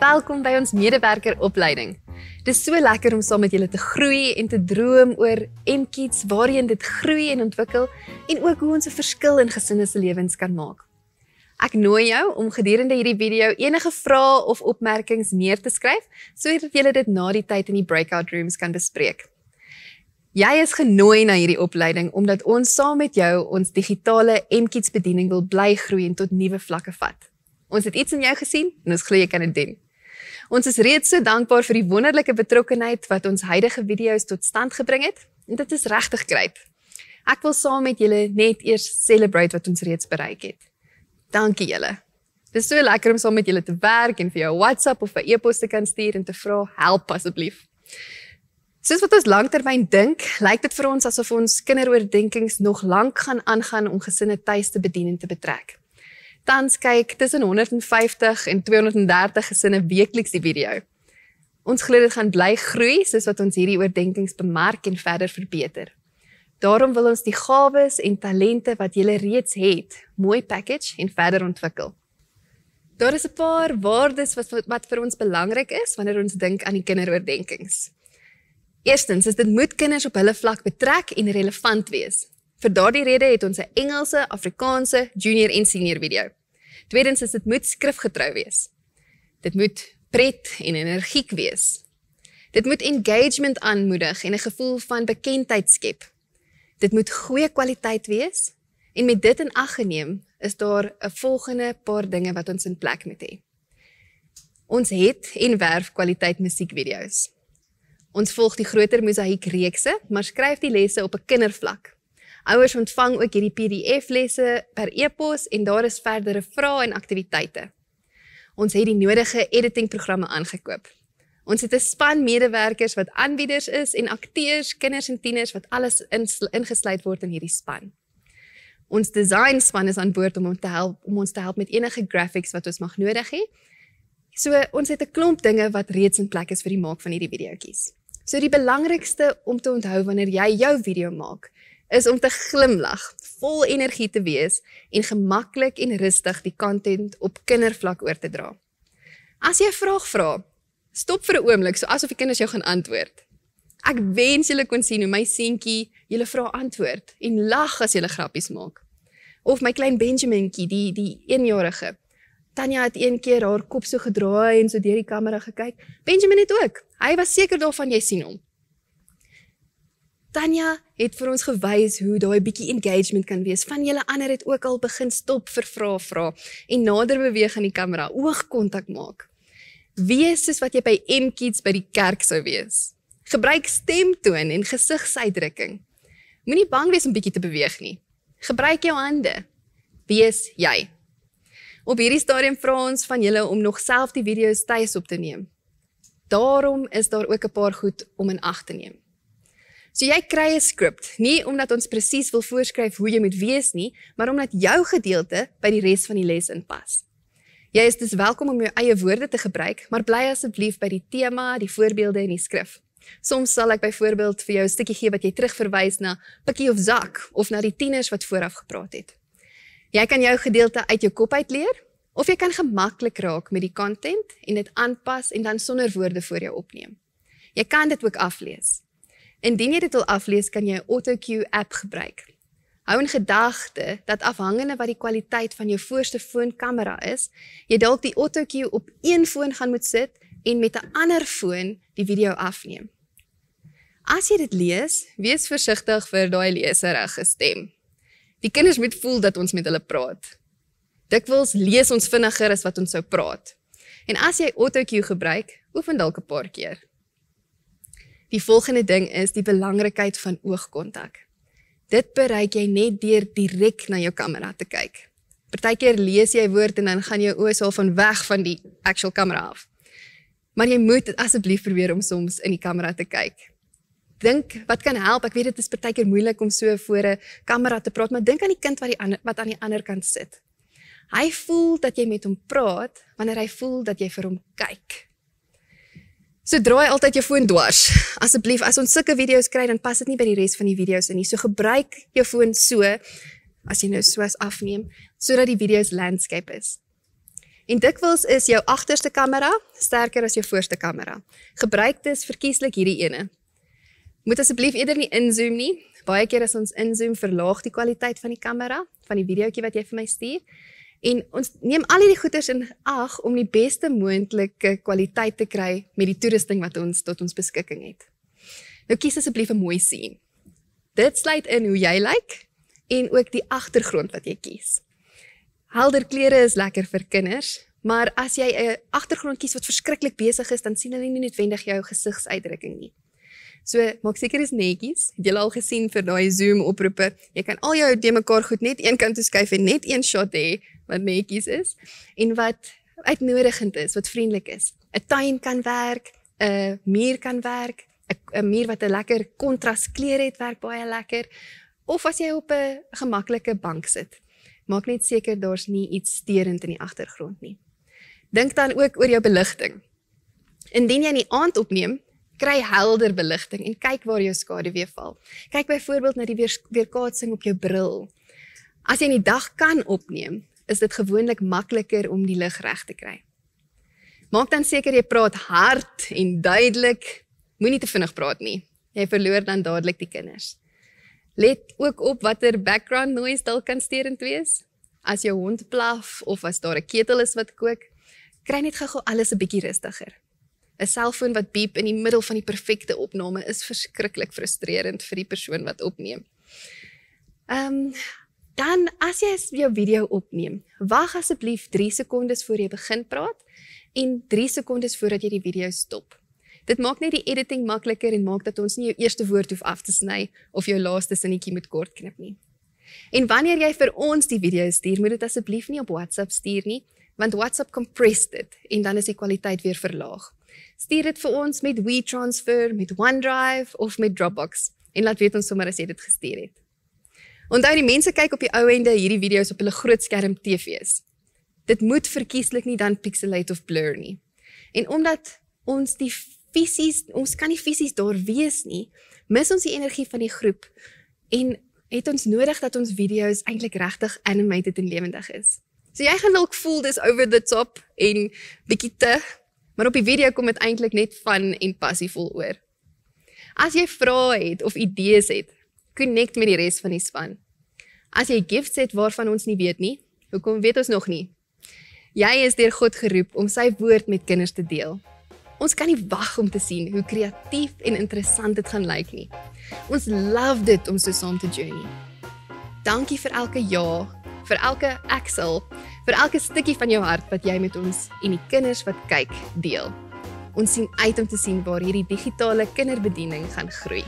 welkom by ons medewerker opleiding. Dit is so lekker om saam so met julle te groei en te droom oor Mkids, waarheen dit groei en ontwikkel en ook hoe ons 'n verskil in gesinne se lewens kan maak. Ek nooi jou om gedurende hierdie video enige vrae of opmerkings neer te skryf sodat julle dit na die tyd in die breakout rooms kan bespreek. Jy is genooi na hierdie opleiding omdat ons saam met jou ons digitale Mkids bediening wil bly groei en tot nuwe vlakke vat. Ons het iets in jou gesien en ons glo jy kan dit doen. Ons is reeds so dankbaar vir die wonderlike betrokkeheid wat ons huidige video's tot stand gebring het en dit is regtig grait. Ek wil saam met julle net eers celebrate wat ons reeds bereik het. Dankie julle. Dit is so lekker om saam met julle te werk en vir jou WhatsApp of 'n e-pos te kan stuur en te vra help asseblief. Soos wat ons lanktermyn dink, lyk dit vir ons asof ons kinderoordenkings nog lank gaan aangaan om gesinne tuis te bedien en te betrek. Tans kyk tussen 150 en 230 gesinne weekliks die video. Ons glo dit gaan bly groei soos wat ons hierdie oordenkings bemark en verder verbeter. Daarom wil ons die gawes en talente wat jy reeds het, mooi package en verder ontwikkel. Daar is 'n paar waardes wat wat vir ons belangrik is wanneer ons dink aan die kinderoordenkings. Eerstens is dit moet kinders op hulle vlak betrek en relevant wees. Vir daardie rede het ons 'n Engelse, Afrikaanse, junior en senior video. Tweedens is dit moet skrifgetrou wees. Dit moet pret en energiek wees. Dit moet engagement aanmoedig en 'n gevoel van bekendheid skep. Dit moet goeie kwaliteit wees en met dit in ag geneem, is daar 'n volgende paar dinge wat ons in plek moet hê. Ons het in werf kwaliteit musiekvideo's. Ons volg die groter musiekreekse, maar skryf die lesse op 'n kindervlak. Ouers ontvang ook hierdie PDF lesse per e-pos en daar is verdere vrae en aktiwiteite. Ons het die nodige editing programme aangekoop. Ons het 'n span medewerkers wat aanbieders is en akteurs, kinders en tieners wat alles ingesluit word in hierdie span. Ons design span is aan boord om ons te help om ons te help met enige graphics wat ons mag nodig hê. So ons het 'n klomp dinge wat reeds in plek is vir die maak van hierdie videoetjies. So die belangrikste om te onthou wanneer jy jou video maak, is om te glimlag, vol energie te wees en gemaklik en rustig die content op kindervlak oor te dra. As jy 'n vraag vra, stop vir 'n oomblik so asof die kinders jou gaan antwoord. Ek wens julle kon sien hoe my seentjie julle vra antwoord en lag as julle grappies maak. Of my klein Benjaminkie, die die 1-jarige. Tanya het een keer haar kop so gedraai en so deur die kamera gekyk. Benjamin het ook. Hy was seker daarvan jy sien hom. Tanya het vir ons gewys hoe daai bietjie engagement kan wees. Van julle ander het ook al begin stop vir vrae vra en nader beweeg aan die kamera, oogkontak maak. Wees soos wat jy by Mkids by die kerk sou wees. Gebruik stemtoon en gesigsuitdrukking. Moenie bang wees om bietjie te beweeg nie. Gebruik jou hande. Wees jy. Op hierdie stadium vra ons van julle om nog self die video's tuis op te neem. Daarom is daar ook 'n paar goed om in ag te neem. So jy kry 'n skrip, nie omdat ons presies wil voorskryf hoe jy moet wees nie, maar omdat jou gedeelte by die res van die les inpas. Jy is dus welkom om jou eie woorde te gebruik, maar bly asseblief by die tema, die voorbeelde en die skrif. Soms sal ek byvoorbeeld vir jou 'n stukkie gee wat jy terugverwys na pikkie of zak of na die tieners wat vooraf gepraat het. Jy kan jou gedeelte uit jou kop uitleer of jy kan gemaklik raak met die konten en dit aanpas en dan sonder woorde voor jou opneem. Jy kan dit ook aflees. Indien jy dit wil aflees, kan jy 'n AutoCue app gebruik. Hou in gedagte dat afhangende wat die kwaliteit van jou voorste foonkamera is, jy dalk die AutoCue op een foon gaan moet sit en met 'n ander foon die video afneem. As jy dit lees, wees versigtig vir daai leserige stem. Die kinders moet voel dat ons met hulle praat. Dikwels lees ons vinniger as wat ons sou praat. En as jy AutoCue gebruik, oefen dalk 'n paar keer. Die volgende ding is die belangrikheid van oogkontak. Dit bereik jy net deur direk na jou kamera te kyk. Partykeer lees jy 'n woord en dan gaan jou oë sal van weg van die actual kamera af. Maar jy moet asseblief probeer om soms in die kamera te kyk. Dink, wat kan help? Ek weet dit is partykeer moeilik om so voor 'n kamera te praat, maar dink aan die kind wat die ander wat aan die ander kant sit. Hy voel dat jy met hom praat wanneer hy voel dat jy vir hom kyk. So draai altyd jou foon dwars. Asseblief, as ons sulke video's kry, dan pas dit nie by die res van die video's in nie. So gebruik jou foon so as jy nou soos afneem sodat die video's landscape is. En dikwels is jou agterste kamera sterker as jou voorste kamera. Gebruik dus verkieslik hierdie ene. Moet asseblief eerder nie inzoom nie. Baie kere as ons inzoom, verlaag die kwaliteit van die kamera van die videoetjie wat jy vir my stuur. En ons neem al hierdie goeders in ag om die beste moontlike kwaliteit te kry met die toerusting wat ons tot ons beskikking het. Nou kies asseblief 'n mooi sien. Dit sluit in hoe jy lyk like, en ook die agtergrond wat jy kies. Helder klere is lekker vir kinders, maar as jy 'n agtergrond kies wat verskriklik besig is, dan sien hulle nie noodwendig jou gesigsuitdrukking nie. So maak seker is netjies. Het julle al gesien vir daai Zoom oproepe? Jy kan al jou dinge mekaar goed net een kant toe skuif en net een shot hê wat netjies is en wat uitnodigend is, wat vriendelik is. 'n Tuin kan werk, 'n muur kan werk, 'n muur wat 'n lekker kontraskleur het werk baie lekker. Of as jy op 'n gemaklike bank sit. Maak net seker daar's nie iets steurend in die agtergrond nie. Dink dan ook oor jou beligting. Indien jy in die aand opneem, kry helder beligting en kyk waar jou skaduwee val. Kyk byvoorbeeld na die weer, weerkaatsing op jou bril. As jy in die dag kan opneem, is dit gewoonlik makliker om die lig reg te kry. Maak dan seker jy praat hard en duidelik. Moenie te vinnig praat nie. Jy verloor dan dadelik die kinders. Let ook op watter background noise dalk kan steurend wees. As jou hond blaf of as daar 'n ketel is wat kook, kry net gou-gou alles 'n bietjie rustiger. 'n selfoon wat beep in die middel van die perfekte opname is verskriklik frustrerend vir die persoon wat opneem. Ehm um, dan as jy jou video opneem, wag asseblief 3 sekondes voor jy begin praat en 3 sekondes voordat jy die video stop. Dit maak net die editing makliker en maak dat ons nie jou eerste woord hoef af te sny of jou laaste sinnetjie moet kort knip nie. En wanneer jy vir ons die video stuur, moet dit asseblief nie op WhatsApp stuur nie, want WhatsApp compress dit en dan is die kwaliteit weer verlaag stuur dit vir ons met WeTransfer, met OneDrive of met Dropbox en laat weet ons sommer as jy dit gestuur het. Onthou die mense kyk op die ou ende hierdie video's op hulle groot skerm TV's. Dit moet verkieslik nie dan pixelate of blur nie. En omdat ons die fisies ons kan nie fisies daar wees nie, mis ons die energie van die groep en het ons nodig dat ons video's eintlik regtig animated en lewendig is. So jy gaan dalk voel dis over the top en bietjie te Maar op die video kom dit eintlik net van en passievol oor. As jy vrae het of idees het, connect met die res van die span. As jy gifts het waarvan ons nie weet nie, hoekom weet ons nog nie? Jy is deur God geroep om sy woord met kinders te deel. Ons kan nie wag om te sien hoe kreatief en interessant dit gaan lyk nie. Ons love dit om so saam te journey. Dankie vir elke ja vir elke axel, vir elke stukkie van jou hart wat jy met ons en die kinders wat kyk deel. Ons sien uit om te sien waar hierdie digitale kinderbediening gaan groei.